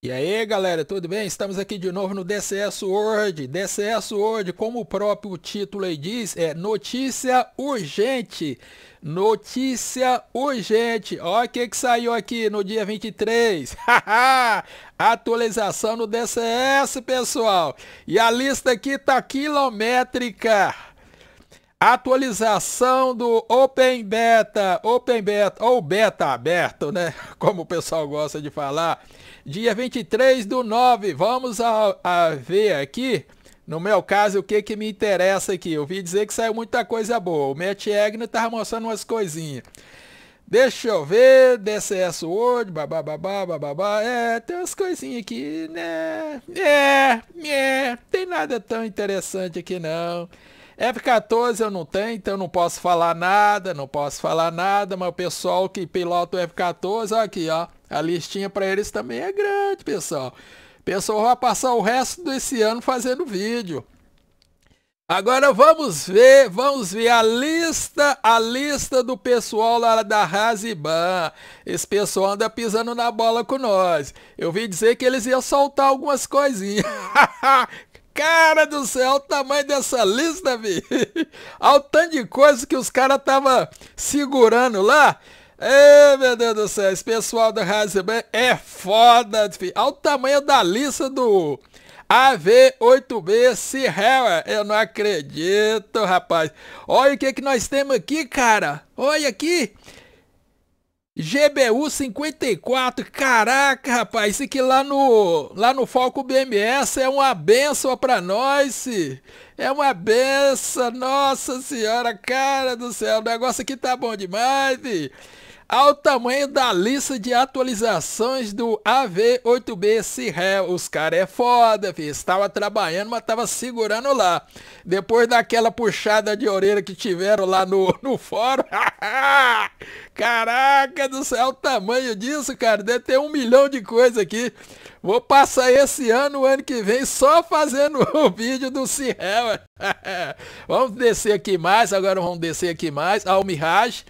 E aí galera, tudo bem? Estamos aqui de novo no DCS Word. DCS Word, como o próprio título aí diz, é notícia urgente. Notícia urgente. Olha o que, que saiu aqui no dia 23. Atualização no DCS, pessoal. E a lista aqui tá quilométrica. Atualização do Open Beta, Open Beta ou Beta aberto, né? Como o pessoal gosta de falar. Dia 23 do 9, vamos a, a ver aqui. No meu caso, o que que me interessa aqui? Eu ouvi dizer que saiu muita coisa boa. O Matt Egner estava mostrando umas coisinhas. Deixa eu ver, DCS World, babababá, bababá. É, tem umas coisinhas aqui, né? É, é, tem nada tão interessante aqui não. F-14 eu não tenho, então eu não posso falar nada, não posso falar nada, mas o pessoal que pilota o F-14, aqui, ó, a listinha para eles também é grande, pessoal. O pessoal vai passar o resto desse ano fazendo vídeo. Agora vamos ver, vamos ver a lista, a lista do pessoal lá da Raziban. Esse pessoal anda pisando na bola com nós. Eu vi dizer que eles iam soltar algumas coisinhas. Cara do céu, o tamanho dessa lista, vi. Olha o tanto de coisa que os caras tava segurando lá. é meu Deus do céu, esse pessoal do Raspberry é foda, filho. Olha o tamanho da lista do AV8B Sierra. Eu não acredito, rapaz. Olha o que, que nós temos aqui, cara. Olha aqui. GBU 54, caraca, rapaz, isso aqui lá no, lá no Falco BMS é uma benção pra nós, é uma benção, nossa senhora, cara do céu, o negócio aqui tá bom demais, filho ao tamanho da lista de atualizações do AV8B Cirré. Os caras é foda, filho. Estava trabalhando, mas estava segurando lá. Depois daquela puxada de orelha que tiveram lá no, no fórum. Caraca do céu, o tamanho disso, cara. Deve ter um milhão de coisa aqui. Vou passar esse ano, o ano que vem, só fazendo o vídeo do Cirré. vamos descer aqui mais, agora vamos descer aqui mais. Ao Mirage.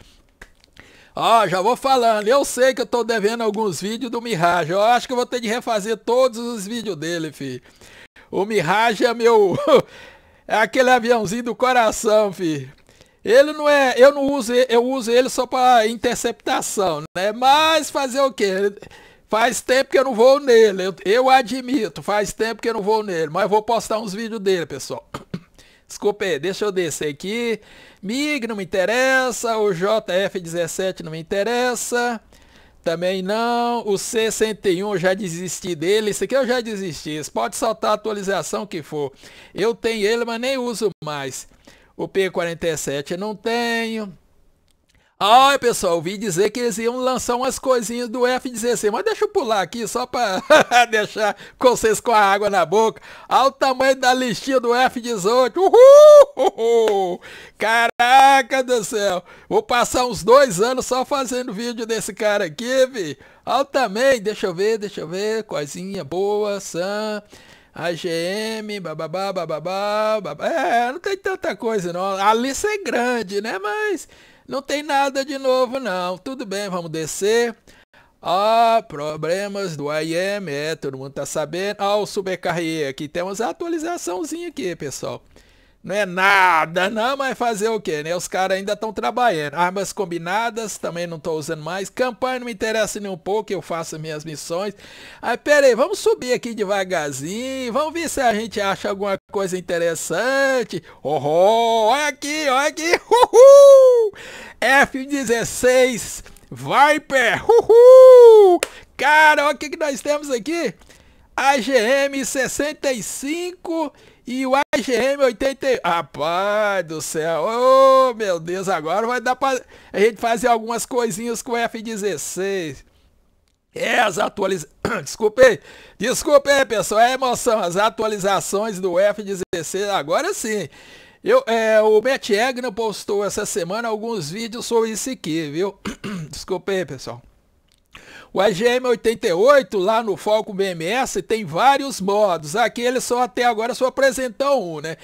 Ó, já vou falando, eu sei que eu tô devendo alguns vídeos do Mirage. Eu acho que eu vou ter de refazer todos os vídeos dele, fi. O Mirage é meu... é aquele aviãozinho do coração, fi. Ele não é... Eu não uso... Eu uso ele só pra interceptação, né? Mas fazer o quê? Faz tempo que eu não vou nele. Eu, eu admito, faz tempo que eu não vou nele. Mas vou postar uns vídeos dele, pessoal. Desculpa aí, deixa eu descer aqui. MIG não me interessa, o JF17 não me interessa. Também não, o C101 eu já desisti dele, esse aqui eu já desisti, pode saltar a atualização que for. Eu tenho ele, mas nem uso mais. O P47 eu não tenho. Ai, pessoal, ouvi dizer que eles iam lançar umas coisinhas do F-16, mas deixa eu pular aqui só para deixar com vocês com a água na boca. Olha o tamanho da listinha do F-18. Uhul! Caraca do céu! Vou passar uns dois anos só fazendo vídeo desse cara aqui, vi. Olha também, deixa eu ver, deixa eu ver. Coisinha boa, Sam. AGM, bababá, bababá, babá. É, não tem tanta coisa não. A lista é grande, né? Mas não tem nada de novo não. Tudo bem, vamos descer. Ah, problemas do IM, é, todo mundo tá sabendo. Ah, o Supercarrier aqui, temos a atualizaçãozinha aqui, pessoal. Não é nada, não, mas fazer o quê, né? Os caras ainda estão trabalhando. Armas combinadas, também não tô usando mais. Campanha não me interessa nem um pouco, eu faço minhas missões. Aí, pera aí, vamos subir aqui devagarzinho. Vamos ver se a gente acha alguma coisa interessante. Oh, oh olha aqui, olha aqui. Uhul! F-16 Viper. Uhul! Cara, olha o que, que nós temos aqui. AGM-65 e o AGM-80... Rapaz do céu, oh meu Deus, agora vai dar pra a gente fazer algumas coisinhas com o F-16. É, as atualizações... Desculpe aí, desculpe aí, pessoal, é emoção. As atualizações do F-16, agora sim. Eu, é, o Matt Egner postou essa semana alguns vídeos sobre isso aqui, viu? Desculpa aí, pessoal. O AGM88 lá no Falco BMS tem vários modos. Aqui ele só até agora só apresentou um, né?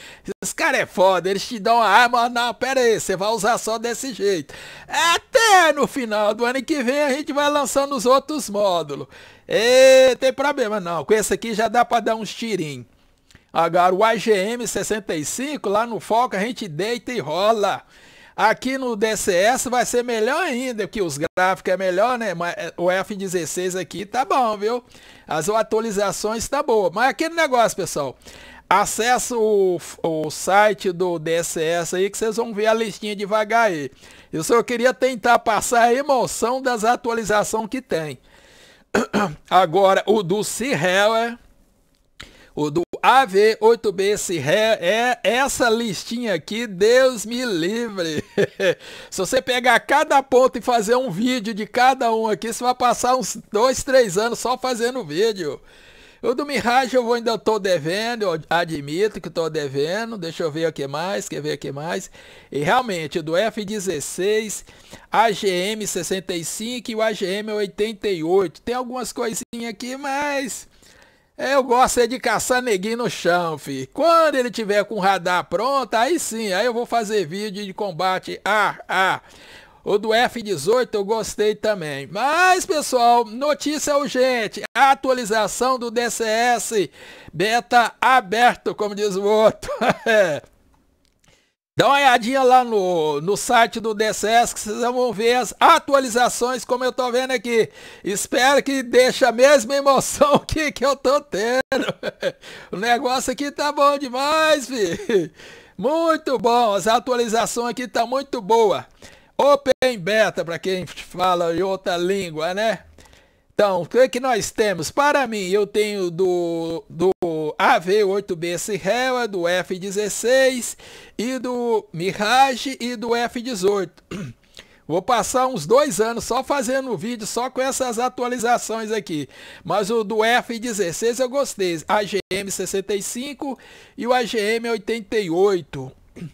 Esse cara é foda, eles te dão a arma, não, pera aí, você vai usar só desse jeito. Até no final do ano que vem a gente vai lançando os outros módulos. E tem problema não, com esse aqui já dá para dar uns tirinhos. Agora, o AGM65, lá no foco, a gente deita e rola. Aqui no DCS vai ser melhor ainda, que os gráficos é melhor, né? Mas é, o F16 aqui tá bom, viu? As atualizações tá boa. Mas aquele negócio, pessoal. acessa o, o site do DCS aí que vocês vão ver a listinha devagar aí. Eu só queria tentar passar a emoção das atualizações que tem. Agora, o do Cirrel é... O do AV8B, se ré, é essa listinha aqui, Deus me livre. se você pegar cada ponto e fazer um vídeo de cada um aqui, você vai passar uns dois, três anos só fazendo vídeo. O do Mirage eu vou, ainda estou devendo, admito que estou devendo. Deixa eu ver o que mais, quer ver o que mais. E realmente, o do F-16, AGM-65 e o AGM-88. Tem algumas coisinhas aqui, mas é, eu gosto é de caçar neguinho no chão, fi. Quando ele tiver com o radar pronto, aí sim, aí eu vou fazer vídeo de combate. Ah, ah. O do F-18 eu gostei também. Mas, pessoal, notícia urgente. Atualização do DCS. Beta aberto, como diz o outro. É. Dá uma olhadinha lá no, no site do DSS que vocês vão ver as atualizações como eu tô vendo aqui. Espero que deixe a mesma emoção que, que eu tô tendo. O negócio aqui tá bom demais, vi? Muito bom, as atualizações aqui tá muito boa. Open Beta, para quem fala em outra língua, né? Então, o que, que nós temos? Para mim, eu tenho do, do AV8B Sierra, do F-16 e do Mirage e do F-18. Vou passar uns dois anos só fazendo vídeo, só com essas atualizações aqui. Mas o do F-16 eu gostei. AGM-65 e o AGM-88.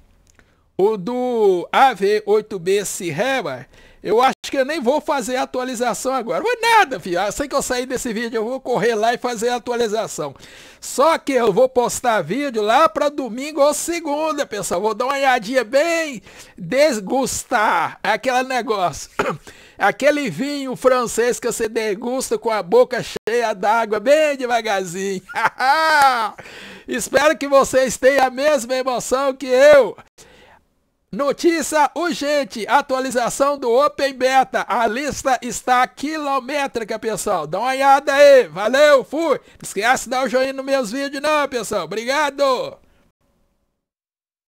O do AV-8B Sierra, eu acho que eu nem vou fazer a atualização agora. vou nada, filho. Assim que eu sair desse vídeo, eu vou correr lá e fazer a atualização. Só que eu vou postar vídeo lá para domingo ou segunda, pessoal. Vou dar uma olhadinha bem desgustar aquele negócio. Aquele vinho francês que você degusta com a boca cheia d'água, bem devagarzinho. Espero que vocês tenham a mesma emoção que eu. Notícia urgente, atualização do Open Beta. A lista está quilométrica, pessoal. Dá uma olhada aí. Valeu, fui. Não esquece de dar o um joinha nos meus vídeos não, pessoal. Obrigado.